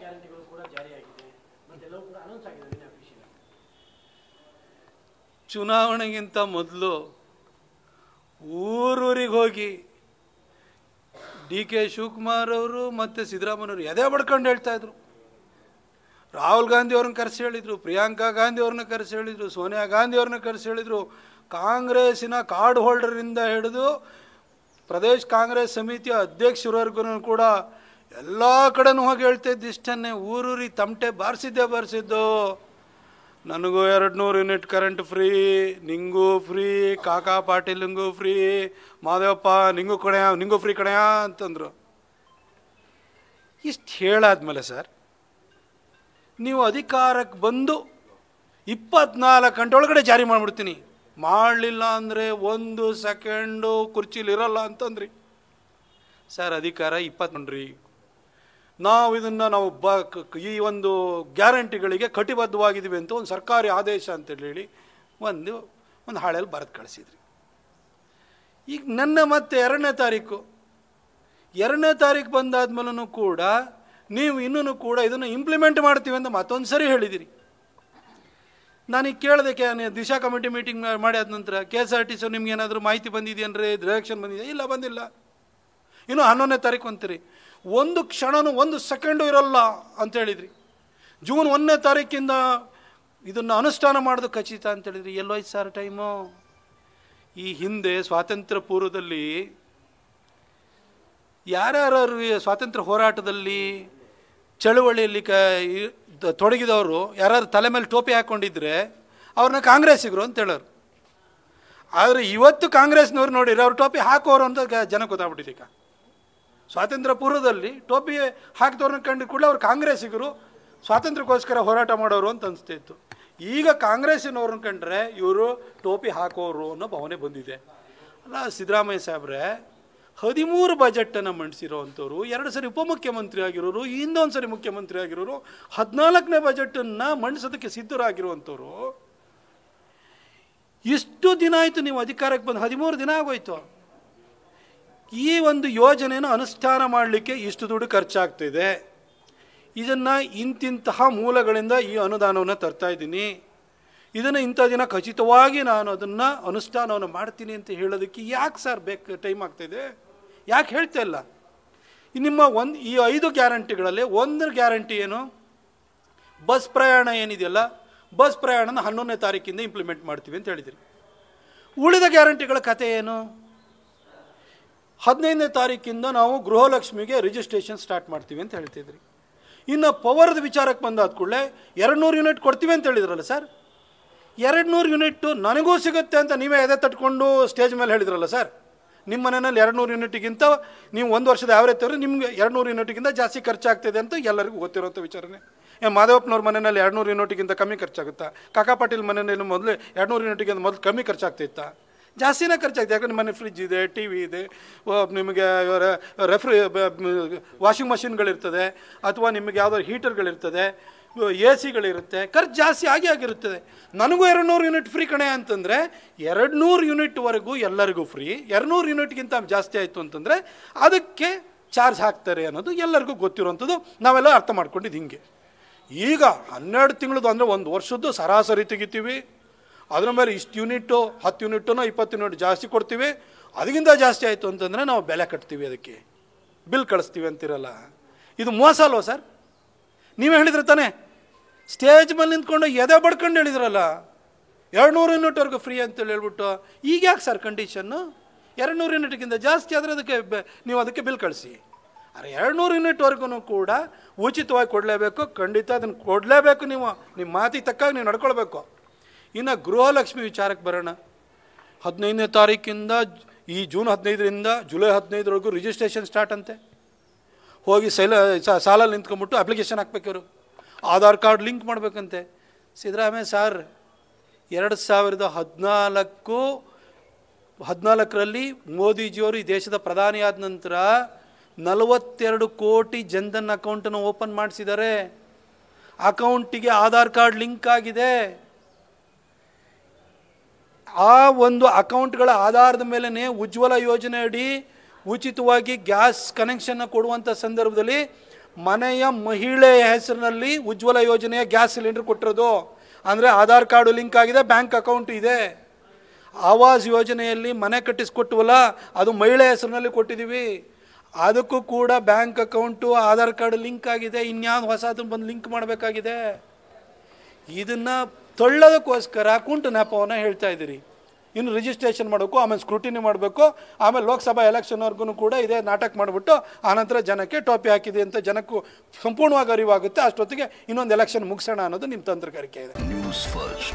ಗ್ಯಾರಂಟಿಗಳು ಕೂಡ ಜಾರಿಯಾಗಿದೆ ಕೂಡ ಅನೌನ್ಸ್ ಆಗಿದೆ ಚುನಾವಣೆಗಿಂತ ಮೊದಲು ಊರೂರಿಗೆ ಹೋಗಿ ಡಿ ಕೆ ಶಿವಕುಮಾರ್ ಅವರು ಮತ್ತು ಸಿದ್ದರಾಮಯ್ಯವರು ಎದೆ ಬಡ್ಕೊಂಡು ಇದ್ರು ರಾಹುಲ್ ಗಾಂಧಿ ಅವ್ರನ್ನ ಕರೆಸಿ ಹೇಳಿದರು ಪ್ರಿಯಾಂಕಾ ಗಾಂಧಿ ಅವ್ರನ್ನ ಕರೆಸಿ ಹೇಳಿದರು ಸೋನಿಯಾ ಗಾಂಧಿ ಅವ್ರನ್ನ ಕರೆಸಿ ಹೇಳಿದರು ಕಾಂಗ್ರೆಸ್ಸಿನ ಕಾರ್ಡ್ ಹೋಲ್ಡರಿಂದ ಹಿಡಿದು ಪ್ರದೇಶ ಕಾಂಗ್ರೆಸ್ ಸಮಿತಿಯ ಅಧ್ಯಕ್ಷರವರೆಗೂ ಕೂಡ ಎಲ್ಲ ಕಡೆನೂ ಹೋಗಿ ಹೇಳ್ತಾ ಇಷ್ಟನ್ನೇ ಊರೂರಿ ತಮಟೆ ಬಾರಿಸಿದ್ದೆ ಬಾರಿಸಿದ್ದು ನನಗೂ ಎರಡು ನೂರು ಯೂನಿಟ್ ಕರೆಂಟ್ ಫ್ರೀ ನಿಂಗೂ ಫ್ರೀ ಕಾಕಾ ಪಾಟೀಲಿಂಗೂ ಫ್ರೀ ಮಾದೇವಪ್ಪ ನಿಂಗೂ ಕಡೆಯ ನಿಂಗೂ ಫ್ರೀ ಕಡೆಯ ಅಂತಂದರು ಇಷ್ಟು ಹೇಳಾದ್ಮೇಲೆ ಸರ್ ನೀವು ಅಧಿಕಾರಕ್ಕೆ ಬಂದು ಇಪ್ಪತ್ನಾಲ್ಕು ಗಂಟೆ ಒಳಗಡೆ ಜಾರಿ ಮಾಡಿಬಿಡ್ತೀನಿ ಮಾಡಲಿಲ್ಲ ಅಂದರೆ ಒಂದು ಸೆಕೆಂಡು ಕುರ್ಚಿಲಿರಲ್ಲ ಅಂತಂದ್ರಿ ಸರ್ ಅಧಿಕಾರ ಇಪ್ಪತ್ತು ರೀ ನಾವು ಇದನ್ನು ನಾವು ಬ ಈ ಒಂದು ಗ್ಯಾರಂಟಿಗಳಿಗೆ ಕಟಿಬದ್ಧವಾಗಿದ್ದೀವಿ ಅಂತ ಒಂದು ಸರ್ಕಾರಿ ಆದೇಶ ಅಂತೇಳಿ ಒಂದು ಒಂದು ಹಾಳೆಯಲ್ಲಿ ಬರೆದು ಕಳಿಸಿದ್ರಿ ಈಗ ನನ್ನ ಮತ್ತೆ ಎರಡನೇ ತಾರೀಕು ಎರಡನೇ ತಾರೀಕು ಬಂದಾದ್ಮೇಲೂ ಕೂಡ ನೀವು ಇನ್ನೂ ಕೂಡ ಇದನ್ನು ಇಂಪ್ಲಿಮೆಂಟ್ ಮಾಡ್ತೀವಿ ಅಂತ ಮತ್ತೊಂದು ಸರಿ ಹೇಳಿದಿರಿ ನಾನೀಗ ಕೇಳಿದೆ ದಿಶಾ ಕಮಿಟಿ ಮೀಟಿಂಗ್ ಮಾಡಿ ಆದ ನಂತರ K S R T C ನಿಮ್ಗೆ ಏನಾದರೂ ಮಾಹಿತಿ ಬಂದಿದೆಯನ್ರಿ ಡೈರೆಕ್ಷನ್ ಬಂದಿದೆಯಾ ಇಲ್ಲ ಬಂದಿಲ್ಲ ಇನ್ನು ಹನ್ನೊಂದನೇ ತಾರೀಕು ಅಂತೀರಿ ಒಂದು ಕ್ಷಣನೂ ಒಂದು ಸೆಕೆಂಡು ಇರಲ್ಲ ಅಂತ ಹೇಳಿದ್ರಿ ಜೂನ್ ಒಂದನೇ ತಾರೀಕಿಂದ ಇದನ್ನು ಅನುಷ್ಠಾನ ಮಾಡೋದು ಖಚಿತ ಅಂತ ಹೇಳಿದ್ರಿ ಎಲ್ಲೋಯ್ತು ಸರ್ ಟೈಮು ಈ ಹಿಂದೆ ಸ್ವಾತಂತ್ರ್ಯ ಪೂರ್ವದಲ್ಲಿ ಯಾರ್ಯಾರು ಸ್ವಾತಂತ್ರ್ಯ ಹೋರಾಟದಲ್ಲಿ ಚಳುವಳಿಯಲ್ಲಿ ಕ ತೊಡಗಿದವರು ಯಾರಾದ್ರು ತಲೆ ಮೇಲೆ ಟೋಪಿ ಹಾಕ್ಕೊಂಡಿದ್ರೆ ಅವ್ರನ್ನ ಕಾಂಗ್ರೆಸ್ಸಿಗರು ಅಂತ ಹೇಳೋರು ಆದರೆ ಇವತ್ತು ಕಾಂಗ್ರೆಸ್ನವ್ರು ನೋಡಿರಿ ಅವ್ರು ಟೋಪಿ ಹಾಕೋರು ಅಂತ ಜನ ಗೊತ್ತಾಗ್ಬಿಟ್ಟಿದ್ದೀಗ ಸ್ವಾತಂತ್ರ್ಯ ಪೂರ್ವದಲ್ಲಿ ಟೋಪಿ ಹಾಕಿದವ್ರನ್ನ ಕಂಡು ಕೂಡಲೇ ಅವ್ರು ಕಾಂಗ್ರೆಸ್ಸಿಗರು ಸ್ವಾತಂತ್ರ್ಯಕ್ಕೋಸ್ಕರ ಹೋರಾಟ ಮಾಡೋರು ಅಂತ ಅನಿಸ್ತಿತ್ತು ಈಗ ಕಾಂಗ್ರೆಸ್ಸಿನವ್ರನ್ನ ಕಂಡ್ರೆ ಇವರು ಟೋಪಿ ಹಾಕೋರು ಅನ್ನೋ ಭಾವನೆ ಬಂದಿದೆ ಅಲ್ಲ ಸಿದ್ದರಾಮಯ್ಯ ಸಾಹೇಬ್ರೆ ಹದಿಮೂರು ಬಜೆಟನ್ನು ಮಂಡಿಸಿರೋ ಅಂಥವ್ರು ಎರಡು ಸರಿ ಉಪಮುಖ್ಯಮಂತ್ರಿ ಆಗಿರೋರು ಇನ್ನೊಂದು ಸರಿ ಮುಖ್ಯಮಂತ್ರಿ ಆಗಿರೋರು ಹದಿನಾಲ್ಕನೇ ಬಜೆಟನ್ನು ಮಂಡಿಸೋದಕ್ಕೆ ಸಿದ್ಧರಾಗಿರುವಂಥವ್ರು ಇಷ್ಟು ದಿನ ಆಯಿತು ನೀವು ಅಧಿಕಾರಕ್ಕೆ ಬಂದು ಹದಿಮೂರು ದಿನ ಆಗೋಯ್ತು ಈ ಒಂದು ಯೋಜನೆಯನ್ನು ಅನುಷ್ಠಾನ ಮಾಡಲಿಕ್ಕೆ ಇಷ್ಟು ದುಡ್ಡು ಖರ್ಚಾಗ್ತಿದೆ ಇದನ್ನು ಇಂತಿಂತಹ ಮೂಲಗಳಿಂದ ಈ ಅನುದಾನವನ್ನು ತರ್ತಾ ಇದ್ದೀನಿ ಇದನ್ನು ಇಂಥ ದಿನ ಖಚಿತವಾಗಿ ನಾನು ಅದನ್ನು ಅನುಷ್ಠಾನವನ್ನು ಮಾಡ್ತೀನಿ ಅಂತ ಹೇಳೋದಕ್ಕೆ ಯಾಕೆ ಸರ್ ಬೇಕು ಟೈಮ್ ಆಗ್ತಾಯಿದೆ ಯಾಕೆ ಹೇಳ್ತಾ ಇಲ್ಲ ನಿಮ್ಮ ಒಂದು ಈ ಐದು ಗ್ಯಾರಂಟಿಗಳಲ್ಲಿ ಒಂದು ಗ್ಯಾರಂಟಿ ಏನು ಬಸ್ ಪ್ರಯಾಣ ಏನಿದೆಯಲ್ಲ ಬಸ್ ಪ್ರಯಾಣನ ಹನ್ನೊಂದನೇ ತಾರೀಕಿಂದ ಇಂಪ್ಲಿಮೆಂಟ್ ಮಾಡ್ತೀವಿ ಅಂತ ಹೇಳಿದಿರಿ ಉಳಿದ ಗ್ಯಾರಂಟಿಗಳ ಕತೆ ಏನು ಹದಿನೈದನೇ ತಾರೀಕಿಂದ ನಾವು ಗೃಹಲಕ್ಷ್ಮಿಗೆ ರಿಜಿಸ್ಟ್ರೇಷನ್ ಸ್ಟಾರ್ಟ್ ಮಾಡ್ತೀವಿ ಅಂತ ಹೇಳ್ತಿದ್ರಿ ಇನ್ನು ಪವರ್ದ ವಿಚಾರಕ್ಕೆ ಬಂದಾದ ಕೂಡಲೇ ಎರಡು ನೂರು ಯೂನಿಟ್ ಕೊಡ್ತೀವಿ ಅಂತ ಹೇಳಿದ್ರಲ್ಲ ಸರ್ ಎರಡು ನೂರು ಯೂನಿಟ್ಟು ನನಗೂ ಸಿಗುತ್ತೆ ಅಂತ ನೀವೇ ಎದೆ ತಟ್ಕೊಂಡು ಸ್ಟೇಜ್ ಮೇಲೆ ಹೇಳಿದ್ರಲ್ಲ ಸರ್ ನಿಮ್ಮ ಮನೆಯಲ್ಲಿ ಎರಡು ನೂರು ಯೂನಿಟಿಗಿಂತ ನೀವು ಒಂದು ವರ್ಷದ ಆವ್ರೇಜ್ ತೆಗೆದ್ರೆ ನಿಮಗೆ ಎರಡು ನೂರು ಯೂನಿಟಿಗಿಂತ ಜಾಸ್ತಿ ಖರ್ಚಾಗ್ತಿದೆ ಅಂತ ಎಲ್ಲರಿಗೂ ಗೊತ್ತಿರೋಂಥ ವಿಚಾರನೆ ಏ ಮಾಧವಪ್ಪನವ್ರ ಮನೆಯಲ್ಲಿ ಎರಡು ನೂರು ಯೂನಿಟಿಗಿಂತ ಕಮ್ಮಿ ಖರ್ಚಾಗುತ್ತಾ ಕಾಕಾಪಾಟೀಲ್ ಮನೇಲಿ ಮನೆಯಲ್ಲಿ ಮೊದಲು ಎರಡು ನೂರು ಮೊದಲು ಕಮ್ಮಿ ಖರ್ಚಾಗ್ತಿತ್ತಾ ಜಾಸ್ತಿನೇ ಖರ್ಚಾಗ್ತದೆ ಯಾಕಂದ್ರೆ ಮನೆ ಫ್ರಿಜ್ ಇದೆ ಟಿ ವಿ ಇದೆ ನಿಮಗೆ ರೆಫ್ರಿ ವಾಷಿಂಗ್ ಮಷಿನ್ಗಳಿರ್ತದೆ ಅಥವಾ ನಿಮಗೆ ಯಾವುದಾದ್ರು ಹೀಟರ್ಗಳಿರ್ತದೆ ಎ ಸಿಗಳಿರುತ್ತೆ ಖರ್ಚು ಜಾಸ್ತಿ ಆಗಿ ಆಗಿರುತ್ತದೆ ನನಗೂ ಎರಡು ನೂರು ಯೂನಿಟ್ ಫ್ರೀ ಕಣೆ ಅಂತಂದರೆ ಎರಡು ನೂರು ಯೂನಿಟ್ವರೆಗೂ ಎಲ್ಲರಿಗೂ ಫ್ರೀ ಎರಡು ನೂರು ಯೂನಿಟ್ಗಿಂತ ಜಾಸ್ತಿ ಆಯಿತು ಅಂತಂದರೆ ಅದಕ್ಕೆ ಚಾರ್ಜ್ ಹಾಕ್ತಾರೆ ಅನ್ನೋದು ಎಲ್ಲರಿಗೂ ಗೊತ್ತಿರುವಂಥದ್ದು ನಾವೆಲ್ಲ ಅರ್ಥ ಮಾಡ್ಕೊಂಡಿದ್ದು ಹಿಂಗೆ ಈಗ ಹನ್ನೆರಡು ತಿಂಗಳದ್ದು ಅಂದರೆ ಒಂದು ವರ್ಷದ್ದು ಸರಾಸರಿ ತೆಗಿತೀವಿ ಅದ್ರ ಮೇಲೆ ಇಷ್ಟು ಯೂನಿಟು ಹತ್ತು ಯೂನಿಟುನೋ ಇಪ್ಪತ್ತು ಯೂನಿಟ್ ಜಾಸ್ತಿ ಕೊಡ್ತೀವಿ ಅದಕ್ಕಿಂತ ಜಾಸ್ತಿ ಆಯಿತು ಅಂತಂದರೆ ನಾವು ಬೆಲೆ ಕಟ್ತೀವಿ ಅದಕ್ಕೆ ಬಿಲ್ ಕಳಿಸ್ತೀವಿ ಅಂತಿರಲ್ಲ ಇದು ಮೋಸ ಅಲ್ವ ಸರ್ ನೀವೇ ಹೇಳಿದ್ರೆ ತಾನೇ ಸ್ಟೇಜ್ ಮೇಲೆ ನಿಂತ್ಕೊಂಡು ಎದೆ ಬಡ್ಕೊಂಡು ಹೇಳಿದ್ರಲ್ಲ ಎರಡು ನೂರು ಯೂನಿಟ್ವರೆಗೂ ಫ್ರೀ ಅಂತೇಳಿ ಹೇಳ್ಬಿಟ್ಟು ಈಗ ಯಾಕೆ ಸರ್ ಕಂಡೀಷನ್ನು ಎರಡು ನೂರು ಯೂನಿಟ್ಗಿಂತ ಜಾಸ್ತಿ ಆದರೆ ಅದಕ್ಕೆ ನೀವು ಅದಕ್ಕೆ ಬಿಲ್ ಕಳಿಸಿ ಅರೆ ಎರಡು ನೂರು ಯೂನಿಟ್ವರೆಗೂ ಕೂಡ ಉಚಿತವಾಗಿ ಕೊಡಲೇಬೇಕು ಖಂಡಿತ ಅದನ್ನು ಕೊಡಲೇಬೇಕು ನೀವು ನಿಮ್ಮ ಮಾತಿಗೆ ತಕ್ಕಾಗಿ ನೀವು ನಡ್ಕೊಳ್ಬೇಕು ಇನ್ನು ಗೃಹಲಕ್ಷ್ಮಿ ವಿಚಾರಕ್ಕೆ ಬರೋಣ ಹದಿನೈದನೇ ತಾರೀಕಿಂದ ಈ ಜೂನ್ ಹದಿನೈದರಿಂದ ಜುಲೈ ಹದಿನೈದರವರೆಗೂ ರಿಜಿಸ್ಟ್ರೇಷನ್ ಸ್ಟಾರ್ಟ್ ಅಂತೆ ಹೋಗಿ ಸೈಲ ಸಾಲಲ್ಲಿ ನಿಂತ್ಕೊಂಬಿಟ್ಟು ಅಪ್ಲಿಕೇಶನ್ ಹಾಕ್ಬೇಕಿವರು ಆಧಾರ್ ಕಾರ್ಡ್ ಲಿಂಕ್ ಮಾಡಬೇಕಂತೆ ಸಿದ್ದರಾಮಯ್ಯ ಸಾರ್ ಎರಡು ಸಾವಿರದ ಹದಿನಾಲ್ಕು ಹದಿನಾಲ್ಕರಲ್ಲಿ ಮೋದಿಜಿಯವರು ಈ ದೇಶದ ಪ್ರಧಾನಿ ಆದ ನಂತರ ನಲವತ್ತೆರಡು ಕೋಟಿ ಜನ್ಧನ್ ಅಕೌಂಟನ್ನು ಓಪನ್ ಮಾಡಿಸಿದ್ದಾರೆ ಅಕೌಂಟಿಗೆ ಆಧಾರ್ ಕಾರ್ಡ್ ಲಿಂಕ್ ಆಗಿದೆ ಆ ಒಂದು ಅಕೌಂಟ್ಗಳ ಆಧಾರದ ಮೇಲೇ ಉಜ್ವಲ ಯೋಜನೆ ಅಡಿ ಉಚಿತವಾಗಿ ಗ್ಯಾಸ್ ಕನೆಕ್ಷನ್ನ ಕೊಡುವಂಥ ಸಂದರ್ಭದಲ್ಲಿ ಮನೆಯ ಮಹಿಳೆಯ ಹೆಸರಿನಲ್ಲಿ ಉಜ್ವಲ ಯೋಜನೆಯ ಗ್ಯಾಸ್ ಸಿಲಿಂಡರ್ ಕೊಟ್ಟಿರೋದು ಅಂದರೆ ಆಧಾರ್ ಕಾರ್ಡು ಲಿಂಕ್ ಆಗಿದೆ ಬ್ಯಾಂಕ್ ಅಕೌಂಟ್ ಇದೆ ಆವಾಸ್ ಯೋಜನೆಯಲ್ಲಿ ಮನೆ ಕಟ್ಟಿಸ್ಕೊಟ್ಟುವಲ್ಲ ಅದು ಮಹಿಳೆಯ ಹೆಸರಿನಲ್ಲಿ ಕೊಟ್ಟಿದ್ದೀವಿ ಅದಕ್ಕೂ ಕೂಡ bank account Aadhaar card link ಆಗಿದೆ ಇನ್ಯಾವುದು ಹೊಸದನ್ನು ಬಂದು ಲಿಂಕ್ ಮಾಡಬೇಕಾಗಿದೆ ಇದನ್ನು ತಳ್ಳೋದಕ್ಕೋಸ್ಕರ ಕುಂಟು ನೆಪವನ್ನು ಹೇಳ್ತಾ ಇದ್ದೀರಿ ಇನ್ನು ರಿಜಿಸ್ಟ್ರೇಷನ್ ಮಾಡಬೇಕು ಆಮೇಲೆ ಸ್ಕ್ರೂಟಿನಿ ಮಾಡಬೇಕು ಆಮೇಲೆ ಲೋಕಸಭಾ ಎಲೆಕ್ಷನ್ವರೆಗೂ ಕೂಡ ಇದೇ ನಾಟಕ ಮಾಡಿಬಿಟ್ಟು ಆನಂತರ ಜನಕ್ಕೆ ಟೋಪಿ ಹಾಕಿದೆ ಅಂತ ಜನಕ್ಕೂ ಸಂಪೂರ್ಣವಾಗಿ ಅರಿವಾಗುತ್ತೆ ಅಷ್ಟೊತ್ತಿಗೆ ಇನ್ನೊಂದು ಎಲೆಕ್ಷನ್ ಮುಗಿಸೋಣ ಅನ್ನೋದು ನಿಮ್ಮ ತಂತ್ರಗಾರಿಕೆ ಇದೆ ನ್ಯೂಸ್ ಫಸ್ಟ್